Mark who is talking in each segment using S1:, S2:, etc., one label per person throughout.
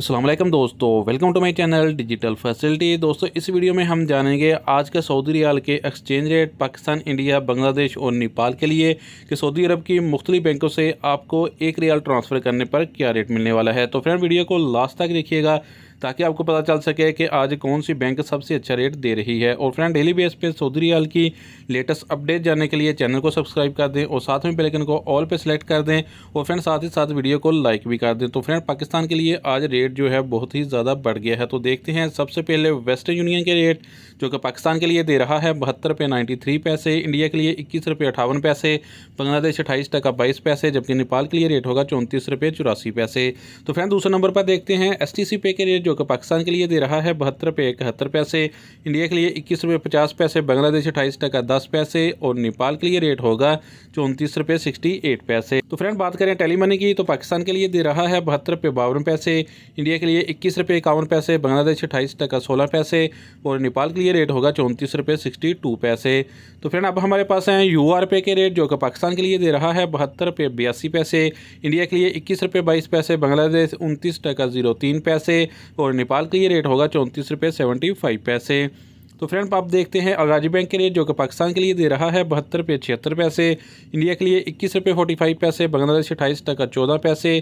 S1: असलम दोस्तों welcome to my channel digital facility दोस्तों इस वीडियो में हम जानेंगे आज के सऊदी रियाल के exchange rate Pakistan India Bangladesh और नेपाल के लिए कि सऊदी अरब की मुख्तलि बैंकों से आपको एक रियाल ट्रांसफ़र करने पर क्या रेट मिलने वाला है तो फ्रेंड वीडियो को लास्ट तक देखिएगा ताकि आपको पता चल सके कि आज कौन सी बैंक सबसे अच्छा रेट दे रही है और फ्रेंड डेली बेस पे चौधरी आल की लेटेस्ट अपडेट जानने के लिए चैनल को सब्सक्राइब कर दें और साथ में बेलकन को ऑल पे सेलेक्ट कर दें और फ्रेंड साथ ही साथ वीडियो को लाइक भी कर दें तो फ्रेंड पाकिस्तान के लिए आज रेट जो है बहुत ही ज़्यादा बढ़ गया है तो देखते हैं सबसे पहले वेस्टर्न यूनियन के रेट जो कि पाकिस्तान के लिए दे रहा है बहत्तर रुपये नाइन्टी थ्री पैसे इंडिया के लिए इक्कीस रुपये अठावन पैसे बांग्लादेश अट्ठाईस टका बाईस पैसे जबकि नेपाल के लिए रेट होगा चौंतीस रुपये चौरासी पैसे तो फ्रेंड दूसरे नंबर पर देखते हैं एस टी सी पे के रेट जो कि पाकिस्तान के लिए दे रहा है बहत्तर रुपये इकहत्तर पैसे इंडिया के लिए इक्कीस रुपये पचास पैसे बांग्लादेश अट्ठाईस टका दस पैसे और नेपाल के लिए रेट होगा चौंतीस रुपये सिक्सटी एट पैसे तो फ्रेंड बात करें टेली मनी की तो पाकिस्तान के लिए दे रहा है बहत्तर रुपये बावन पैसे इंडिया के लिए इक्कीस रुपये इक्यावन पैसे बांग्लादेश अट्ठाईस टका सोलह पैसे और नेपाल के लिए रेट होगा चौंतीस रुपये सिक्सटी टू पैसे तो फ्रेंड अब हमारे पास हैं यू आर पे के रेट जो कि पाकिस्तान के लिए दे रहा है बहत्तर रुपये बयासी पैसे इंडिया के लिए इक्कीस रुपये बाईस पैसे बांग्लादेश उनतीस टका जीरो तीन पैसे और नेपाल का ये रेट होगा चौंतीस रुपये सेवेंटी फाइव पैसे तो फ्रेंड आप देखते हैं अलराजी बैंक के रेट जो कि पाकिस्तान के लिए दे रहा है बहत्तर रुपये छिहत्तर पैसे इंडिया के लिए इक्कीस रुपये फोर्टी फाइव पैसे बांग्लादेश अट्ठाईस टका चौदह पैसे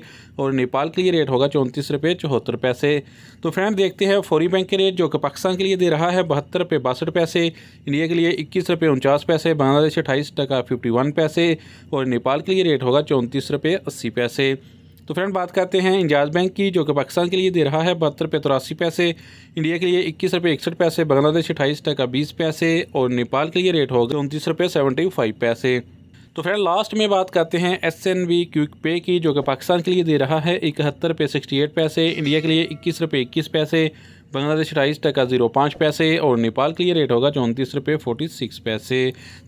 S1: और नेपाल के लिए रेट होगा चौंतीस रुपये चौहत्तर पैसे तो फ्रेंड देखते हैं फौरी बैंक के रेट जो कि पाकिस्तान के लिए दे रहा है बहत्तर रुपये बासठ पैसे इंडिया के लिए इक्कीस रुपये उनचास पैसे बांग्लादेश अट्ठाईस टका फिफ्टी वन पैसे और नेपाल के लिए रेट होगा चौंतीस रुपये अस्सी पैसे तो फ्रेंड बात करते हैं इंजाज बैंक की जो कि पाकिस्तान के लिए दे रहा है बहत्तर रुपये तिरासी पैसे इंडिया के लिए इक्कीस रुपये इकसठ पैसे बांग्लादेश अठाईस टका बीस पैसे और नेपाल के लिए रेट होगा उनतीस रुपये सेवेंटी फाइव पैसे तो फ्रेंड लास्ट में बात करते हैं एस एन बी क्विक पे की जो कि पाकिस्तान के लिए दे रहा है इकहत्तर रुपये सिक्सटी एट पैसे इंडिया के लिए इक्कीस रुपये इक्कीस पैसे बांग्लादेश अठाईस टका जीरो पाँच पैसे और नेपाल के लिए रेट होगा चौंतीस रुपये फोर्टी सिक्स पैसे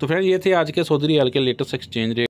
S1: तो फ्रेंड ये थे आज के सऊदी रियाल के लेटेस्ट एक्सचेंज रेट